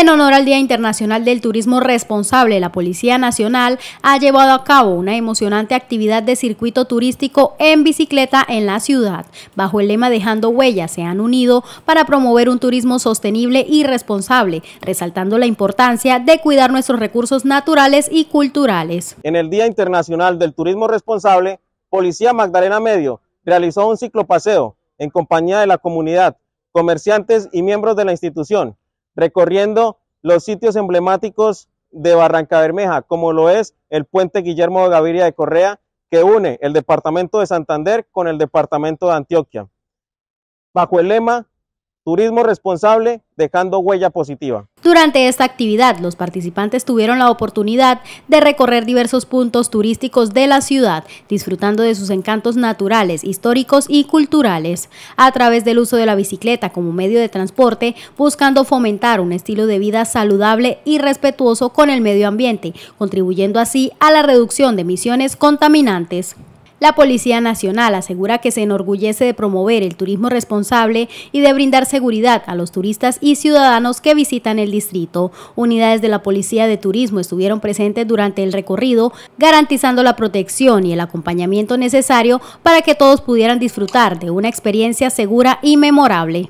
En honor al Día Internacional del Turismo Responsable, la Policía Nacional ha llevado a cabo una emocionante actividad de circuito turístico en bicicleta en la ciudad. Bajo el lema Dejando Huellas, se han unido para promover un turismo sostenible y responsable, resaltando la importancia de cuidar nuestros recursos naturales y culturales. En el Día Internacional del Turismo Responsable, Policía Magdalena Medio realizó un ciclopaseo en compañía de la comunidad, comerciantes y miembros de la institución recorriendo los sitios emblemáticos de Barranca Bermeja, como lo es el puente Guillermo Gaviria de Correa, que une el departamento de Santander con el departamento de Antioquia. Bajo el lema Turismo responsable, dejando huella positiva. Durante esta actividad, los participantes tuvieron la oportunidad de recorrer diversos puntos turísticos de la ciudad, disfrutando de sus encantos naturales, históricos y culturales, a través del uso de la bicicleta como medio de transporte, buscando fomentar un estilo de vida saludable y respetuoso con el medio ambiente, contribuyendo así a la reducción de emisiones contaminantes. La Policía Nacional asegura que se enorgullece de promover el turismo responsable y de brindar seguridad a los turistas y ciudadanos que visitan el distrito. Unidades de la Policía de Turismo estuvieron presentes durante el recorrido, garantizando la protección y el acompañamiento necesario para que todos pudieran disfrutar de una experiencia segura y memorable.